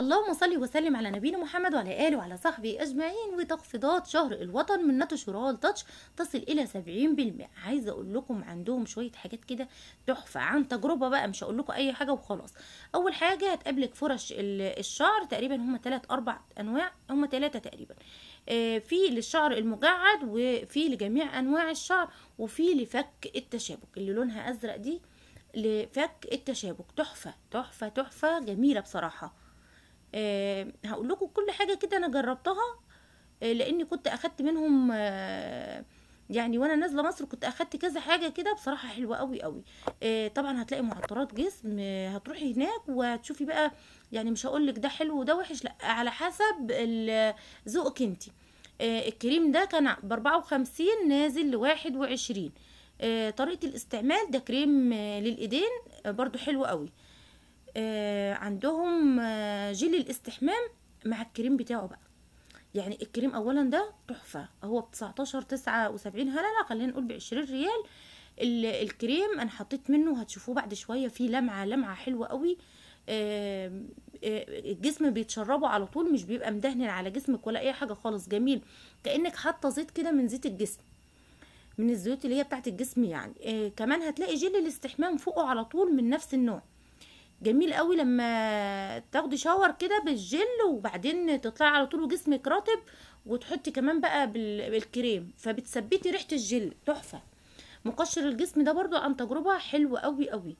اللهم صل وسلم على نبينا محمد وعلى اله وعلى صحبه اجمعين وتخفيضات شهر الوطن من ناتشورال تاتش تصل الى 70% عايزه اقول لكم عندهم شويه حاجات كده تحفه عن تجربه بقى مش هقول لكم اي حاجه وخلاص اول حاجه هتقابلك فرش الشعر تقريبا هم ثلاث اربع انواع هم ثلاثه تقريبا آه، في للشعر المجعد وفي لجميع انواع الشعر وفي لفك التشابك اللي لونها ازرق دي لفك التشابك تحفه تحفه تحفه جميله بصراحه آه، هقول لكم كل حاجه كده انا جربتها آه، لاني كنت اخدت منهم آه، يعني وانا نازله مصر كنت اخدت كذا حاجه كده بصراحه حلوه قوي قوي طبعا هتلاقي معطرات جسم هتروحي هناك وهتشوفي بقى يعني مش هقول لك ده حلو وده وحش لا على حسب ذوقك انت الكريم ده كان ب وخمسين نازل لواحد وعشرين طريقه الاستعمال ده كريم للايدين برده حلو قوي آه، عندهم آه، جل الاستحمام مع الكريم بتاعه بقى يعني الكريم اولا ده تحفه هو ب 19 79 هلله خلينا نقول بعشرين ريال الكريم انا حطيت منه هتشوفوه بعد شويه فيه لمعه لمعه حلوه قوي آه، الجسم بيتشربه على طول مش بيبقى مدهن على جسمك ولا اي حاجه خالص جميل كانك حاطه زيت كده من زيت الجسم من الزيوت اللي هي بتاعت الجسم يعني كمان هتلاقي جل الاستحمام فوقه على طول من نفس النوع جميل قوي لما تاخدي شاور كده بالجل وبعدين تطلعي على طول وجسمك رطب وتحطي كمان بقى بالكريم فبتثبتي ريحه الجل تحفه مقشر الجسم ده برضو عن تجربه حلوه قوي قوي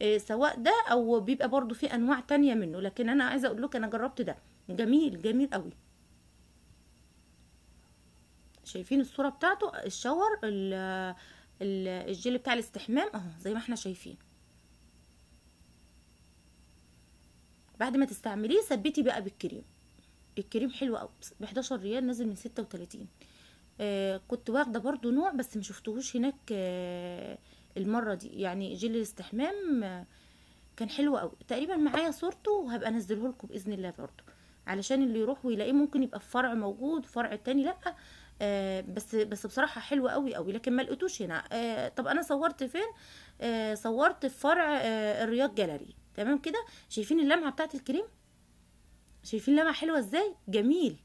إيه سواء ده او بيبقى برضو في انواع تانية منه لكن انا عايزه اقول لك انا جربت ده جميل جميل قوي شايفين الصوره بتاعته الشاور الجل بتاع الاستحمام اهو زي ما احنا شايفين بعد ما تستعمليه ثبتي بقى بالكريم الكريم حلو قوي ب 11 ريال نازل من 36 آه كنت واخده برضو نوع بس ما شفتهوش هناك آه المره دي يعني جل الاستحمام آه كان حلو قوي تقريبا معايا صورته وهبقى انزله لكم باذن الله برضو علشان اللي يروح ويلاقيه ممكن يبقى في فرع موجود فرع التاني لا آه بس بس بصراحه حلو قوي قوي لكن ما لقيتوش هنا آه طب انا صورت فين آه صورت في فرع آه الرياض جاليري تمام كده شايفين اللمعه بتاعت الكريم شايفين اللمعه حلوه ازاي جميل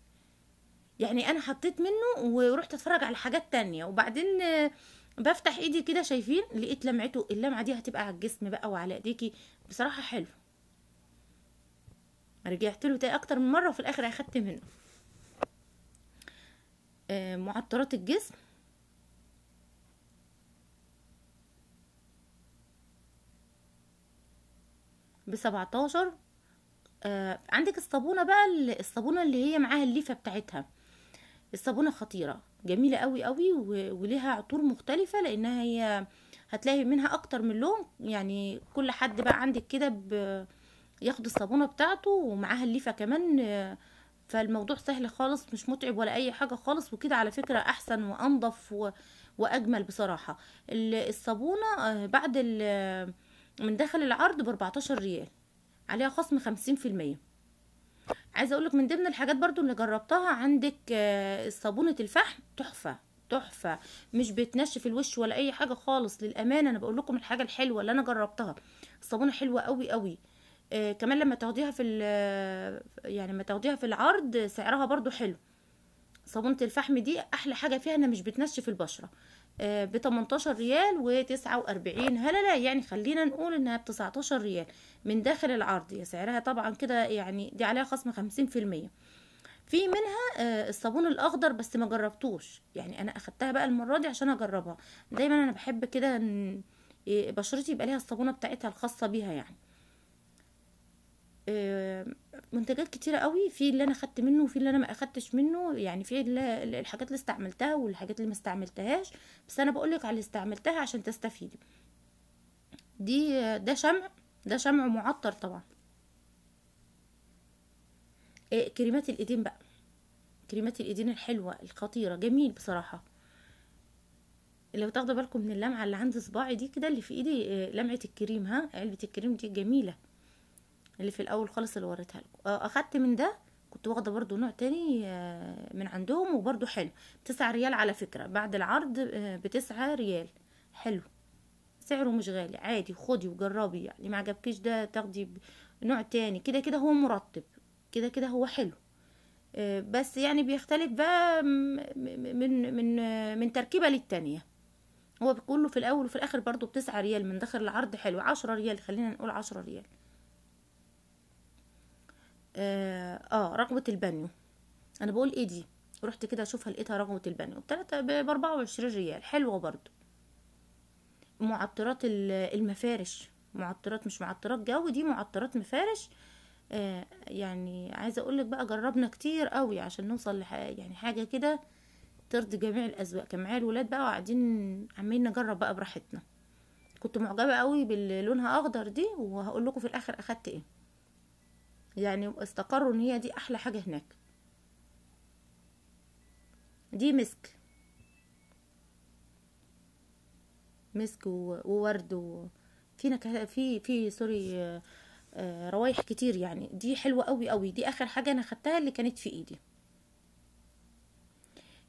يعني انا حطيت منه ورحت اتفرج على حاجات تانية وبعدين بفتح ايدي كده شايفين لقيت لمعته اللمعه دي هتبقى على الجسم بقى وعلى ايديكي بصراحه حلو رجعت له تاني اكتر من مره وفي الاخر اخدت منه آه، معطرات الجسم بسبعتاشر آه عندك الصابونه بقى الصابونه اللي هي معاها الليفه بتاعتها الصابونه خطيره جميله قوي قوي وليها عطور مختلفه لانها هي هتلاقي منها اكتر من لون يعني كل حد بقى عندك كده ياخد الصابونه بتاعته ومعاها الليفه كمان آه، فالموضوع سهل خالص مش متعب ولا اي حاجه خالص وكده على فكره احسن وانضف واجمل بصراحه الصابونه آه، بعد ال من داخل العرض ب 14 ريال عليها خصم 50% عايزه اقولك من ضمن الحاجات برضو اللي جربتها عندك آه، صابونه الفحم تحفه تحفه مش بتنشف الوش ولا اي حاجه خالص للامانه انا بقول لكم الحاجه الحلوه اللي انا جربتها الصابونه حلوه قوي قوي آه كمان لما تاخديها في آه، يعني لما تاخديها في العرض سعرها برضو حلو صابونه الفحم دي احلى حاجه فيها انها مش بتنشف البشره آه، ب 18 ريال و49 هلله يعني خلينا نقول انها ب 19 ريال من داخل العرض يا سعرها طبعا كده يعني دي عليها خصم 50% في منها آه، الصابون الاخضر بس ما جربتوش يعني انا اخدتها بقى المره دي عشان اجربها دايما انا بحب كده آه، بشرتي يبقى ليها الصابونه بتاعتها الخاصه بيها يعني آه، منتجات كتيرة قوي في اللي انا خدت منه وفي اللي انا ما اخدتش منه يعني في الحاجات اللي استعملتها والحاجات اللي ما استعملتهاش بس انا بقولك على اللي استعملتها عشان تستفيدي دي ده شمع ده شمع معطر طبعا آه، كريمات الايدين بقى كريمات الايدين الحلوة الخطيرة جميل بصراحة لو تاخدوا بالكم من اللمعة اللي عند صباعي دي كده اللي في ايدي آه، لمعة الكريم ها علبة الكريم دي جميلة اللي في الاول خالص اللي وريتها لكم آه، اخدت من ده كنت واخده برضو نوع تاني آه، من عندهم وبرضو حلو تسعة ريال على فكره بعد العرض آه، بتسعة ريال حلو سعره مش غالي عادي خدي وجربي يعني ما عجبكيش ده تاخدي نوع تاني كده كده هو مرطب كده كده هو حلو بس يعني بيختلف بقى من من من تركيبه للتانيه هو بيقول له في الاول وفي الاخر برضو بتسعة ريال من داخل العرض حلو عشرة ريال خلينا نقول عشرة ريال آه, اه رغوه البانيو انا بقول ايه دي رحت كده اشوفها لقيتها رغوه البانيو بتلاتة ب 24 ريال حلوه برضو معطرات المفارش معطرات مش معطرات جو دي معطرات مفارش آه يعني عايزه اقول لك بقى جربنا كتير قوي عشان نوصل لح يعني حاجه كده ترضي جميع الاذواق كان معايا الولاد بقى وقاعدين عمالين نجرب بقى براحتنا كنت معجبه قوي باللونها اخضر دي وهقول لكم في الاخر اخدت ايه يعني استقروا ان هي دي احلى حاجة هناك دي مسك مسك وورد وفي نكهة في في سوري آه، روايح كتير يعني دي حلوة قوي قوي دي اخر حاجة انا خدتها اللي كانت في ايدي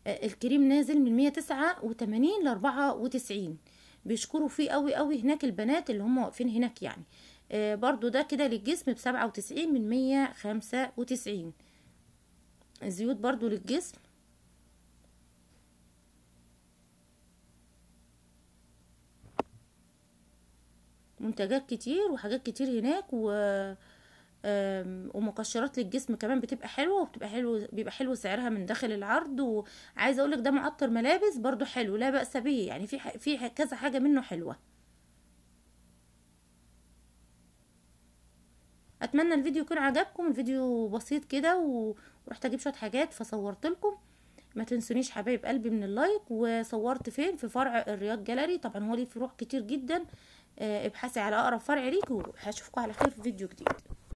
آه، الكريم نازل من مية تسعة وتمانين لاربعة وتسعين بيشكروا فيه قوي قوي هناك البنات اللي هم واقفين هناك يعني آه، برضو ده كده للجسم بسبعة وتسعين من مية خمسة وتسعين زيوت برضو للجسم منتجات كتير وحاجات كتير هناك و ومقشرات للجسم كمان بتبقى حلوه وبتبقى حلو بيبقى حلو سعرها من داخل العرض وعايزه اقولك ده معطر ملابس برضو حلو لا باس به يعني في في كذا حاجه منه حلوه اتمنى الفيديو يكون عجبكم الفيديو بسيط كده ورحت اجيب شويه حاجات فصورت لكم ما تنسونيش حبايب قلبي من اللايك وصورت فين في فرع الرياض جاليري طبعا هو ليه فروع كتير جدا آه، ابحثي على اقرب فرع ليكوا هشوفكم على خير في فيديو جديد